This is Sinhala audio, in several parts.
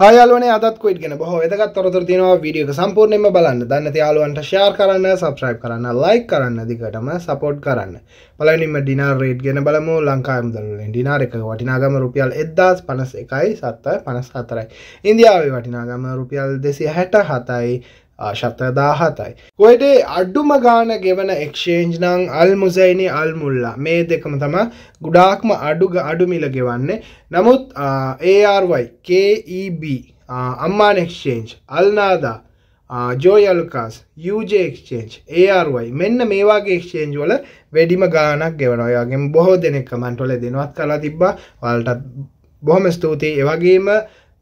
හයලන අත්කොයිට ගෙන බොහෝ වැදගත් තොරතුර තියෙනවා වීඩියෝක සම්පූර්ණයෙන්ම බලන්න දන්න යාළුවන්ට ෂෙයාර් කරන්න සබ්ස්ක්‍රයිබ් කරන්න ලයික් කරන්න දිගටම සපෝට් කරන්න පළවෙනිම ඩිනාර් රේට් ගෙන බලමු ලංකාවේ මුදල්වලින් ඩිනාර් එක වටිනාකම රුපියල් 1051යි 754යි ඉන්දියාවේ වටිනාකම රුපියල් 267යි ශතදාහතයි. කොයිඩේ අඩ්ඩුම ගාන ගෙවන එක්ෂේන්ජ් නං අල් මුසයිනි අල් මුල්ලා මේ දෙකම තම ගුඩාක්ම අඩුග අඩුමිල ගෙවන්නේ නමුත් ඒRY KEB අම්මාන එක්ෂේන්ජ් අල්නාදා ජෝයල්කාස් යජ එක්ෂේන්ච් ඒRY මෙන්න මේවාගේ එක්ෂේන්ජ් වල වැඩිම ගානක් ගෙවන ඔයාගේ බොහෝ දෙනෙක් කමන්ටොල දෙනවත් කලා තිබ්බා වල්ටත් බොහොම ස්තුතියි එවගේම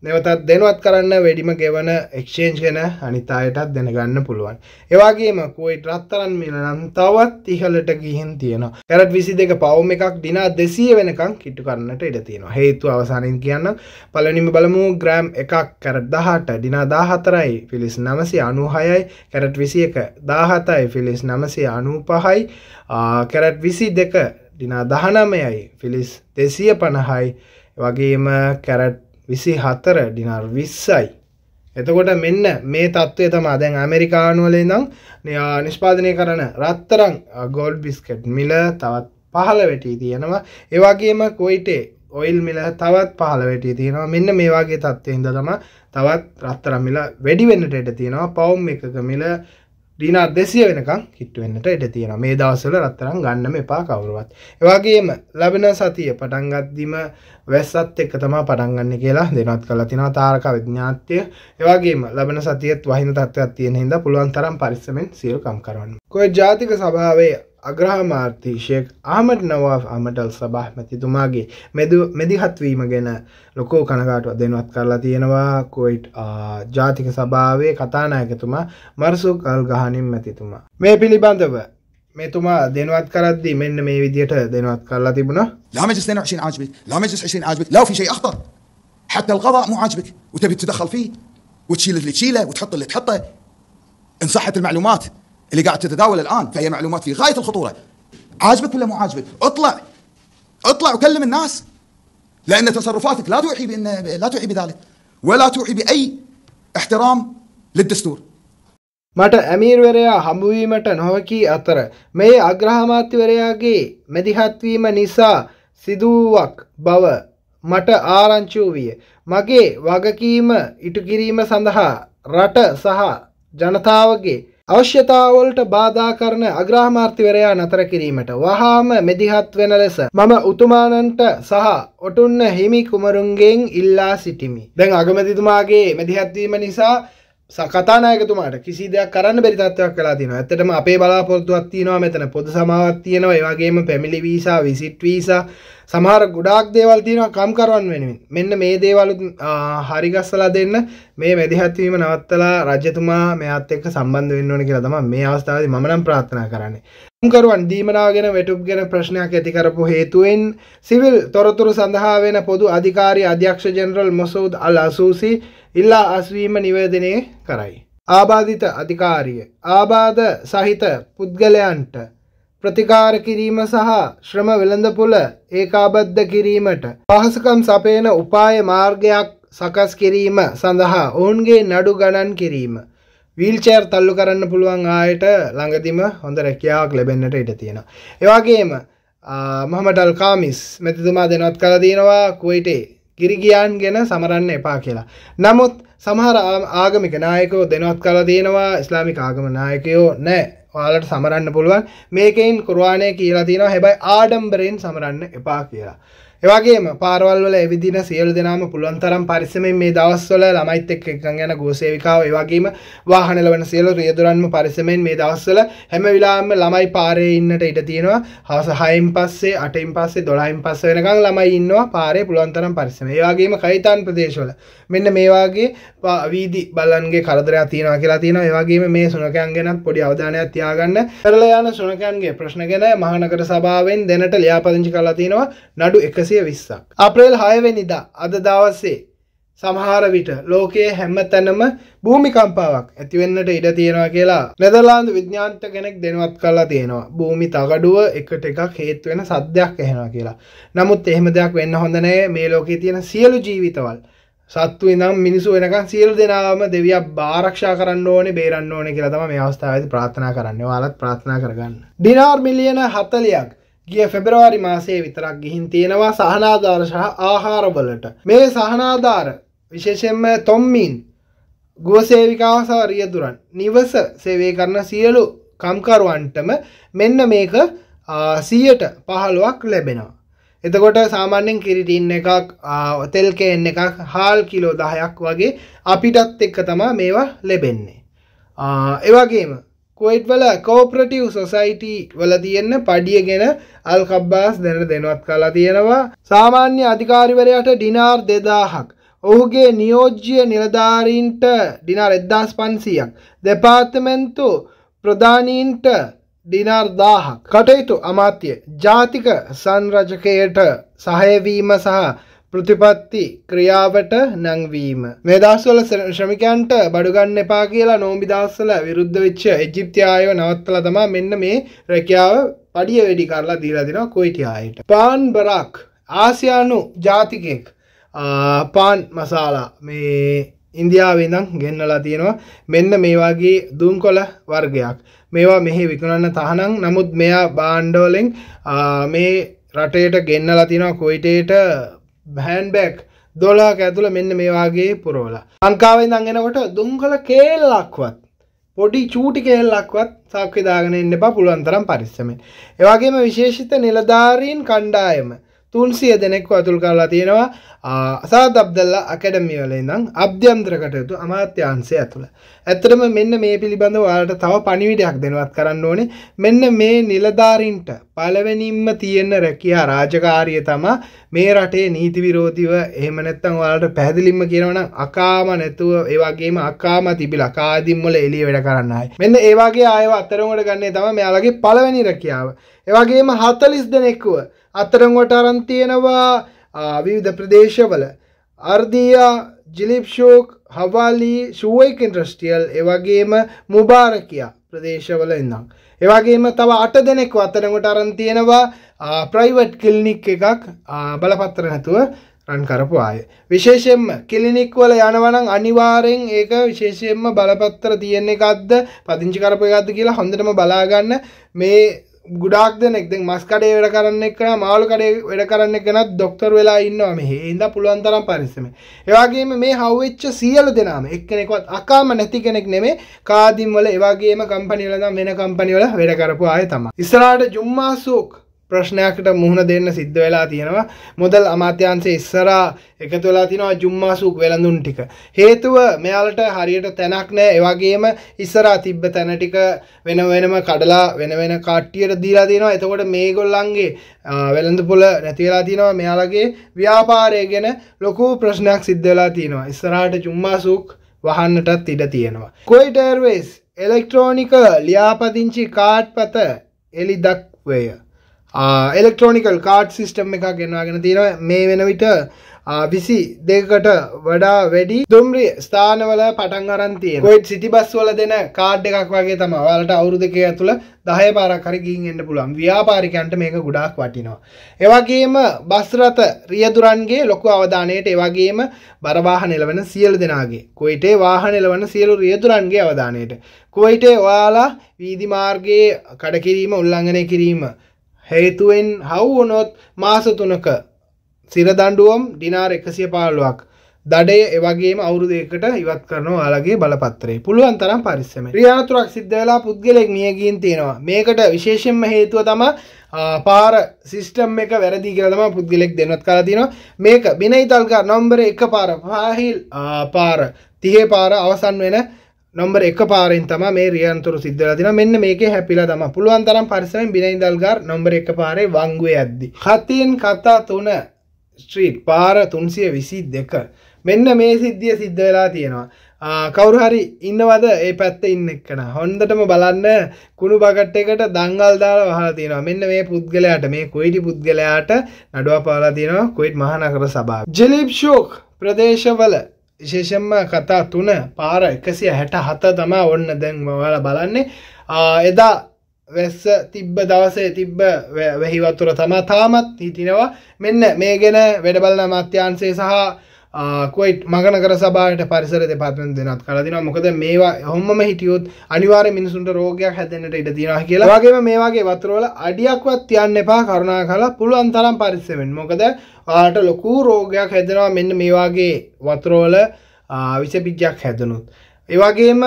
නැවතත් දෙනුවත් කරන්න වැඩිම ගෙවන එක්ෂේන්ජ් ගැන අනිතායටත් දෙනගන්න පුළුවන්. ඒවාගේම කුවයිට රත්තරන් මිල නම් තවත් ඉහලට ගිහින් තියෙනවා. කැරට් විසි දෙක පවුම එකක් දිනා දෙසිය වෙනකං කිට්ටු කරන්නට ඉඩ තියෙනවා. හේතු අවසානින් කියන්න පලනිම බලමු ග්‍රෑම් එකක් කැරට් දහට දිනා දාහතරයි ෆිලිස් නමසි අනුහයයි කැරට් විසි එක දාහතයි ෆිලිස් නමසි අනූ පහයි කැරට් විසි දෙක දිනා දහනමයයි ෆිලිස් දෙසිය පණහයි වගේම කැරට් විසි හතර ඩිනර් විස්සයි එතකොට මෙන්න මේ තත්ත්වය තමා දැන් ඇමරිකානුවලේ නම් නිෂ්පාදනය කරන රත්තරං ගොල්ඩ් බිස්කට් මිල තවත් පහළ වෙටී තියෙනවා ඒවාගේම කොයිටේ ඔයිල් මිල තවත් පහළ වෙටී තියෙනවා මෙන්න මේවාගේ තත්ත්වයන්ද තම තවත් රත්තරම් මිල වැඩිවෙන්නට තියෙනවා පවුම් එකක මිල දීන අදෙසිය වෙනකං හිට්ටුවෙන්න්නට එඩ තියෙන මේ දවසල රත්තරම් ගන්නම එපා කවරුවත් එවාගේම ලැබෙන සතිය පටන්ගත්දිම වැස්සත් එක්ක තමා පටන්ගන්න කියලා දෙනත් කල තින තාරක විද්ඥාත්‍යය එවාගේම ලබන සතියත් වහින තත්වයක් තියෙන හිද පුළුවන් තරම් පරිස්සමෙන් සියල්කම් කරන්න කොය ජාතික සභාවේ අග්‍රාමාර්ථී ශේක් ආමට නවාෆ් අමටල් සභාහමතිතුමාගේ මැදිහත්වීම ගැන ලොකෝ කනකාටුව දෙනුවත් කරලා තියෙනවා කොයිට් ජාතික සභාවේ කතානායකතුමා මර්සු කල් ගහනින් මැතිතුමා. මේ පිළිබඳව මෙතුමා දෙනුවත් කරද්දි මෙන්න මේ විදියට දෙනුවත් කරලා තිබුණ ලාමජස් عشان عاجبك لا مجلس 20 عاجبك لو في شيء اخطر حتى القضاء مو عاجبك وتبي تتدخل فيه وتشيل اللي تشيله وتحط اللي تحطه ان صحت المعلومات اللي قاعد تتداول الان فهي معلومات في غايه الخطوره عاجبك ولا مو عاجبك اطلع اطلع وكلم الناس لان تصرفاتك لا توحي بان لا توحي بذلك ولا توحي باي احترام للدستور මට ඇමීර්වරයා හමුවීමට නොහැකි අතර මේ අග්‍රහමාත්‍යවරයාගේ මැදිහත්වීම නිසා සිදුවක් බව මට ආරංචූ විය. මගේ වගකීම ඉටුකිරීම සඳහා රට සහ ජනතාවගේ අවශ්‍යතාවලට බාධා කරන අග්‍රාමාත්‍යවරයා නතර කිරීමට වහාම මෙදිහත් වෙන ලෙස මම උතුමාණන්ට සහ ඔටුන්න හිමි කුමරුන්ගෙන් ඉල්ලා සිටිමි. දැන් අගමැතිතුමාගේ මෙදිහත්වීම නිසා සකතානායකතුමාට කිසි දෙයක් කරන්න බැරි තත්ත්වයක් වෙලා තියෙනවා. ඇත්තටම අපේ බලාපොරොත්තුවක් තියෙනවා මෙතන පොදු සමාවක් තියෙනවා. ඒ වගේම පැමිණි වීසා, විසිට් වීසා සමහර ගොඩාක් දේවල් තියෙනවා කම්කරුවන් වෙනුවෙන් මෙන්න මේ දේවලුත් හරිගස්සලා දෙන්න මේ වැදිහත්වීම නවත්තලා රජතුමා මෙයාත් එක්ක සම්බන්ධ වෙන්න ඕන කියලා තමයි මේ අවස්ථාවේදී මම නම් ප්‍රාර්ථනා කරන්නේ කරුවන් දීමනාගෙන වැටුප් ගැන ප්‍රශ්නයක් ඇතිකරපු හේතුවෙන් සිවිල් තොරතුරු සඳහා වෙන පොදු අධිකාරි අධ්‍යක්ෂ ජෙනරල් මොසූද් අල් අසූසි ඉල්ලා අස්වීම නිවේදනය කරයි. ආබාධිත අධිකාරිය. ආබාධ සහිත පුද්ගලයන්ට ප්‍රතිකාර කිරීම සහ ශ්‍රම වෙළඳපොළ ඒකාබද්ධ කිරීමට පහසුකම් සපයන උපාය මාර්ගයක් සකස් කිරීම සඳහා ඔවුන්ගේ නඩු ගණන් කිරීම. වීල්චයර් තල්ලු කරන්න පුළුවන් ආයට ළඟදිම හොඳ රැකියාවක් ලැබෙන්නට ඉඩ තියෙනවා. ඒවාගේම මහමටල් කාමිස් මෙතිතුමා දෙනවත් කල තියෙනවා කුවයිටේ ගිරිගියන් ගැන සමරන්න එපා කියලා. නමුත් සමහර ආගමික නායකෝ දෙනවත් කලා තියෙනවා ඉස්ලාමික ආගම නායකයෝ නෑ ඔයාලට සමරන්න පුළුවන් මේකයින් කුරවාණය කියලා තියෙනවා හැබයි ආඩම්බරයෙන් සමරන්න එපා කියලා එවගේම පාරවල්වල එවිදින සියලු දෙනාම පුළුවන් තරම් පරිස්සමෙන් මේ දවස්වල ළමයිත් එක්ක එකඟ යන ගෝසේවිකාව ඒ වගේම වාහන ලවන සියලු රියදුරන්ම පරිස්සමෙන් මේ දවස්වල හැම වෙලාවෙම ළමයි පාරේ ඉන්නට ඉඩ තියෙනවා හවස 6න් පස්සේ 8න් පස්සේ 12න් පස්සේ වෙනකන් ළමයි ඉන්නවා පාරේ පුළුවන් තරම් පරිස්සමෙන් ඒ වගේම කයිතාන් ප්‍රදේශවල මෙන්න මේ වගේ වීදි බල්ලන්ගේ කරදරයක් තියෙනවා කියලා තියෙනවා ඒ වගේම මේ සුනකයන් ගැනත් පොඩි අවධානයක් තියාගන්න පෙරලා යන සුනකයන්ගේ ප්‍රශ්න ගැන මහනගර සභාවෙන් දැනට ලියාපදිංචි කරලා තිනවා නඩු 100 එකසිය විස්සක්. අප්‍රේල් හයවෙනිදා අද දවස්සේ සමහරවිට ලෝකයේ හැම්ම තැනම භූමිකම්පාවක් ඇතිවෙන්නට ඉඩ තියෙනවා කියලා නැදලාන්ද විද්‍යාන්ත කෙනෙක් දෙනවත් කලා තියෙනවා භූමි තගඩුව එකට එකක් හේත්වෙන සද්‍යයක් එහෙනවා කියලා. නමුත් එහෙම දෙයක් වෙන්න හොඳනෑ මේ ලෝකයේ තියෙන සියලු ජීවිතවල්. සත්තු ඉනම් මිනිසු වෙනකන් සියලු දෙනාම දෙවිය භාරක්ෂා කරන්න ඕනේ බේරන්න ඕනේ කියලා තමයි මේ අවස්ථාවේදී ප්‍රාර්ථනා කරන්නේ. ඔයාලත් ප්‍රාර්ථනා කරගන්න. ඩිනාර් මිලියන 40ක් ගිය ෆෙබරවාරි මාසයේ විතරක් ගිහින් තියෙනවා සහනාධාර සහ ආහාරවලට. මේ සහනාධාර විශේෂයෙන්ම තොම්මින් ගුවසේවිකාව සහ රියදුරන් නිවස සේවය කරන සියලු කම්කරුවන්ටම මෙන්න මේක 100ට 15ක් ලැබෙනවා. එතකොට සාමාන්‍යෙන් කිරිටින් එකක් තෙල්කෙන් එකක් හාල් කිලෝ දහයක් වගේ අපිටත් එක්ක තමා මේවා ලැබෙන්නේ. එවගේම කොයිට්වල කෝපරටව් සොසයිටි වල තියෙන්න පඩිය ගෙන අල් කබ්බාස් දැන දෙනවත් කලා තියෙනවා සාමාන්‍ය අධිකාරිවරයට ඩිනාර් දෙදාහක් ඔහුගේ නියෝජ්‍ය නිලධාරීන්ට ඩිනාර් එද්දාස් පන්සියක් දෙපාර්තමෙන්න්තු ප්‍රධානීන්ට ඩිනාර් දාහක් කටයුතු අමාත්‍ය ජාතික සංරජකයට සහයවීම සහ ප්‍රතිපත්ති ක්‍රියාවට නැංවීම. මේ දස්වල ශ්‍රමිකයන්ට බඩුගන්න එපා කියලා නෝම්බිදස්සල විරුද්ධ වෙච්ච එජිප්තියායව නවත්තල තමා මෙන්න මේ රැකියාව පඩිය වැඩි කරලා දීලා දෙනවා කොයිටියායට. පාන් බරක් ආසියානු ජාතිකෙක් පාන් මසාලා මේ ඉන්දියාවේදං ගෙන්නලා තියෙනවා මෙන්න මේ වගේ දුම්කොළ වර්ගයක් මේවා මෙහි විකුණන්න තහනම් නමුත් මෙයා බාණ්ඩෝලෙන් මේ රටේට ගෙන්නලා තිනවා කොයිටේට බෑන් බැක් දොලාක ඇතුළ මෙන්න මේවාගේ පුරෝලා ලංකාවෙන් දගෙනකොට දුංගල කේල්ලක්වත් පොඩි චූටි කෙල්ලක්වත් සක්විදාගෙන එන්න එපා පුළුවන්තරම් පරිස්සමෙන්. එවාගේම විශේෂිත නිලධාරීන් කණ්ඩායම තුන්සිය දෙනෙක්ව ඇතුල් කරලා තියෙනවා අසාත් අබ්දල්ල අකඩමියවලේ නම් අභ්‍යන්ත්‍ර කටයුතු අමාත්‍යංශය ඇතුළ. ඇත්තටම මෙන්න මේ පිළිබඳව ඔයාලට තව පණිවිඩයක් දෙනවත් කරන්න ඕනේ. මෙන්න මේ නිලධාරීන්ට පළවෙනින්ම තියෙන රැකියා රාජකාරිය තමයි මේ රටේ නීති විරෝධීව එහෙම නැත්නම් ඔයාලට පැහැදිලිවම කියනවනම් අකාම නැතුව ඒ වගේම අකාම තිබිලා කාදිම් වල එළිය වැඩ කරන්න ආයි. මෙන්න ඒ වගේ ආයව අතරමඩ ගන්නේ තමයි මෙයාලගේ පළවෙනි රැකියාව. ඒ වගේම 40 දෙනෙක්ව අත්තරං වටාරන් තියෙනවා විවිධ ප්‍රදේශවල අර්දියා ජිලිප්ෂෝක් හවාලී ශුවයික ඉන්ට්‍රස්ටියල් එවගේම මුබාරකයා ප්‍රදේශවල ඉන්නම්. එවගේම තව අට දෙනෙක් අතරකොට අරන් තියෙනවා ප්‍රයිවට් කිල්නික් එකක් බලපත්තර නැතුව රන් කරපු ආය. විශේෂෙන්ම කිලිනික් වල යනවනම් අනිවාරෙන් ඒක විශේෂයෙන්ම බලපත්තර තියෙන්නේ එකක්ද පදිංචි කරපු එකක්ද කියලා හොඳටම බලාගන්න මේ ගුඩක් දෙනෙක් දෙ මස් කඩේ වැඩ කරන්න එකන මාළු කඩේ වැඩ කරන්න කෙනත් දොක්තර වෙලා ඉන්නවා මෙහ ඉඳ පුළුවන්තරම් පරිස්සම ඒවාගේම මේ හවවෙච්ච සියලු දෙනාම එක්කෙනෙකවත් අකාම නැති කෙනෙක් නෙමේ කාදිම්වල ඒවාගේම කම්පනිවලද වෙන කම්පනිවල වැඩ කරපු ආය තම ඉස්රාට ජුම්මාසූක් ප්‍රශ්නයක්ට මුහුණ දෙන්න සිද්ධ වෙලා තියෙනවා මුදල් අමාත්‍යන්සේ ඉස්සරා එකතු වෙලා තිනවා ජුම්මාසූක් වෙළඳුන් ටික හේතුව මෙයාලට හරියට තැනක් නෑ එවගේම ඉස්සරා තිබ්බ තැන ටික වෙන වෙනම කඩලා වෙන වෙන කට්ටියට දීලා තියෙනවා එතකොට මේගොල්ලන්ගේ වෙළඳ පොළ නැති වෙලා තියෙනවා මෙයාලගේ ව්‍යාපාරය ගැන ලොකු ප්‍රශ්නයක් සිද්ධ වෙලා තියෙනවා ඉස්සරහට ජුම්මාසූක් වහන්නටත් ඉඩ තියෙනවා කොයිටර්වේස් එලෙක්ට්‍රෝනික ලියාපදිංචි කාඩ් පත එලි දක්වය එලෙක්ට්‍රෝනිකල් කාඩ් සිිස්ටම් එක ගෙනවාගෙන තියෙන මේ වෙන විට විසි දෙකට වඩා වැඩි දුම්රිය ස්ථානවල පටන් අරන්තිය කොයිට් සිටි බස් වල දෙන කාඩ් එකක් වගේ තම වලට අවුරු දෙක ඇතුළ දහය පාරක්කරගින් එන්න පුළුවන් ව්‍යාපාරිකන්ට මේක ගුඩාක් වටිනවා. එවගේම බස්රත රියදුරන්ගේ ලොකු අවධානයට එවගේම බරවාහ නිලවන සියල් දෙනාගේ කොයිටේ වාහ නිලවන සියලු රියදුරන්ගේ අවධානයට. කොයිටේ ඔයාලා වීදිමාර්ගයේ කඩකිරීම උල්ලංඝනය කිරීම හේතුවෙන් හවු වුණොත් මාස 3ක සිර දඬුවම් ඩිනාර් 115ක් දඩය එවගේම අවුරුදු දෙකකට ඉවත් කරනවා ඔයාලගේ බලපත්‍රේ. පුළුවන් තරම් පරිස්සම. ක්‍රියාතුරක් සිද්ධ වෙලා පුද්ගලෙක් මිය ගියන් තියෙනවා. මේකට විශේෂයෙන්ම හේතුව තමයි පාර සිස්ටම් එක වැරදි කියලා තමයි පුද්ගලෙක් දෙනවත් කරලා තියෙනවා. මේක බිනයි තල්ගා නම්බර 1 පාර පාහිල් පාර 30 පාර අවසන් වෙන නොම්බර් එක පාරෙන් තමයි මේ රියන්තුරු සිද්ධ වෙලා තිනවා. මෙන්න මේකේ හැපිලා තමයි. පුළුවන් තරම් පරිස්සමෙන් බිනයින්දල් ගාර් නොම්බර් එක පාරේ වංගුවේ ඇද්දි. හතින් කතා තුන ස්ට්‍රීට් පාර 322. මෙන්න මේ සිද්ධිය සිද්ධ වෙලා තියෙනවා. කවරු හරි ඉන්නවද ඒ පැත්ත ඉන්න එක්කන හොන්දටම බලන්න කුණු බගට් එකට දංගල් දාලා වහලා තියෙනවා මෙන්න මේ පුද්ගලයාට මේ කොයිටි පුද්ගලයාට නඩුව පාලා තියෙනවා කොයිට් මහනගර සභාව ජලිප් ෂෝක් ප්‍රදේශවල විශේෂෙන්ම කතා තුන පාර එකසිය හැට හත තමා ඔන්න දැන් මවල බලන්නේ එදා වැස්ස තිබ්බ දවසේ තිබ්බ වැහිවතුර තමා තාමත් හිතිනවා මෙන්න මේ ගැන වැඩබලන මත්‍යන්සේ සහ කොයිට් මගනකර සභාවට පරිසර දෙපාත්මෙන් දෙනත් කරදිනවා මොකද මේවා හොම්ම හිටියොත් අනිවාර්ය මිනිසුන්ට රෝගයක් හැදෙන්නට ඉඩ තියෙනවා කියලා. වගේම මේ වගේ වතුරවල අඩියක්වත් තියන්න එපා කරුණාකරලා පුළුවන් තරම් පරිස්සමෙන්. මොකද ඔයාලට ලොකු රෝගයක් හැදෙනවා මෙන්න මේ වගේ වතුරවල විෂපිජ්ජයක් හැදුනොත්. ඒ වගේම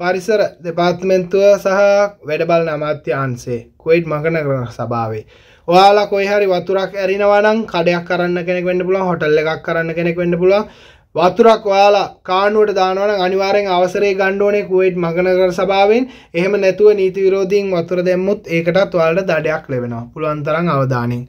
පරිසර දෙපාර්තමේන්තුව සහ වැඩ බලන අමාත්‍යාංශයේ කුවේට් මගනකර සභාවේ ඔයාලා කොයිහරි වතුරක් ඇරිනවනම් කඩයක් කරන්න කෙනෙක් වෙන්න පුළුවන් හොටල් එකක් කරන්න කෙනෙක් වෙන්න පුළුවන් වතුරක් ඔයාලා කාණුවට දානවනම් අනිවාර්යෙන් අවසරය ගන්න ඕනේ කුවේට් මගනගර සභාවෙන් එහෙම නැතුව නීති විරෝධීන් වතුර දැම්මුත් ඒකටත් ඔයාලට දඩයක් ලැබෙනවා පුළුවන් තරම් අවධානයෙන්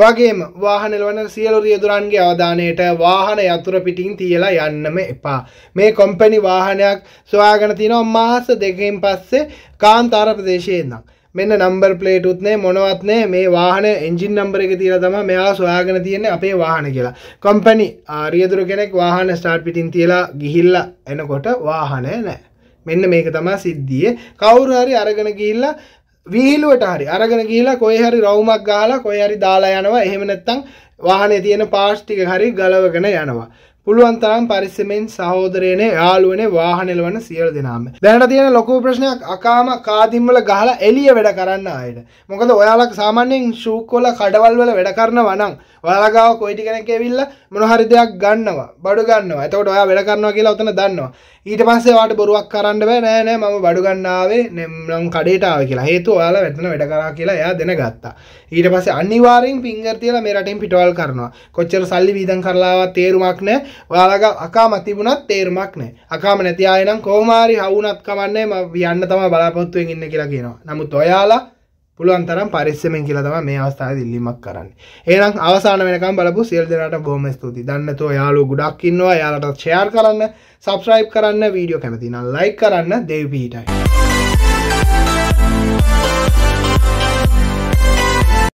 වගේම වාහනලවන සියලු රියදුරන්ගේ අවධානයට වාහන යතුර පිටින් තියලා යන්නම එපා මේ කොම්පැනි වාහනයක් සොයාගෙන තියෙනවා මාස දෙකකින් පස්සේ කාන්තාර ප්‍රදේශයේ ඉඳන් මෙන්න නම්බර් ප්ලේටුත් නෑ මොනවත් නෑ මේ වාහන එන්ජින් නම්බර එක තියලා තමයි මෙයා සොයාගෙන තියෙන්නේ අපේ වාහන කියලා. කම්පැනි රියදුරු කෙනෙක් වාහන ස්ටාර්ට් පිටින් තියලා ගිහිල්ලා එනකොට වාහනය නෑ. මෙන්න මේක තමයි සිද්ධිය. කවුරු හරි අරගෙන ගිහිල්ලා වීහිලුවට හරි අරගෙන ගිහිලා කොහේ හරි රවුමක් ගහලා කොහේ හරි දාලා යනවා. එහෙම නැත්නම් වාහනේ තියෙන පාර්ට්ස් ටික හරි ගලවගෙන යනවා. පුළුවන් තරම් පරිස්සමෙන් සහෝදරයනේ යාළුවනේ වාහන එලවන්න සියලු දෙනාම. දැනට තියෙන ලොකු ප්‍රශ්නයක් අකාම කාදිම් වල ගහලා එළිය වැඩ කරන්න ආයෙත්. මොකද ඔයාලා සාමාන්‍යයෙන් ෂූක් වල කඩවල් වල වැඩ කරනවා නම් ඔයාලගාව කොයිටි කෙනෙක් ඇවිල්ලා මොන හරි දෙයක් ගන්නවා බඩු ගන්නවා. එතකොට ඔයා වැඩ කරනවා කියලා උතන දන්නවා. ඊට පස්සේ ඔයාට බොරුවක් කරන්න බෑ නෑ නෑ මම බඩු ගන්න ආවේ නම් කඩේට ආවේ කියලා. හේතුව ඔයාලා මෙතන වැඩ කරා කියලා එයා දැනගත්තා. ඊට පස්සේ අනිවාර්යෙන් ෆින්ගර් තියලා මේ රටින් පිටවල් කරනවා. කොච්චර සල්ලි වීදම් කරලාවත් තේරුමක් නෑ. ඔයාලගේ අකාම තිබුණත් තේරුමක් නෑ. අකාම නැති ආයෙ නම් කොහොම හරි හවුනත් කමන්නේ මම යන්න තමයි බලාපොරොත්තු වෙමින් ඉන්නේ කියලා කියනවා. නමුත් ඔයාලා පුළුවන් තරම් පරිස්සමෙන් කියලා තමයි මේ අවස්ථාවේ දිල්ලිමක් කරන්නේ. එහෙනම් අවසාන වෙනකම් බලපු සියලු දෙනාට බොහොම ස්තුතියි. දන්නතෝ යාළුවෝ ගොඩක් ඉන්නවා. යාළුවට ෂෙයාර් කරන්න, subscribe කරන්න, වීඩියෝ කැමති නම් like කරන්න, දෙවි පිටයි.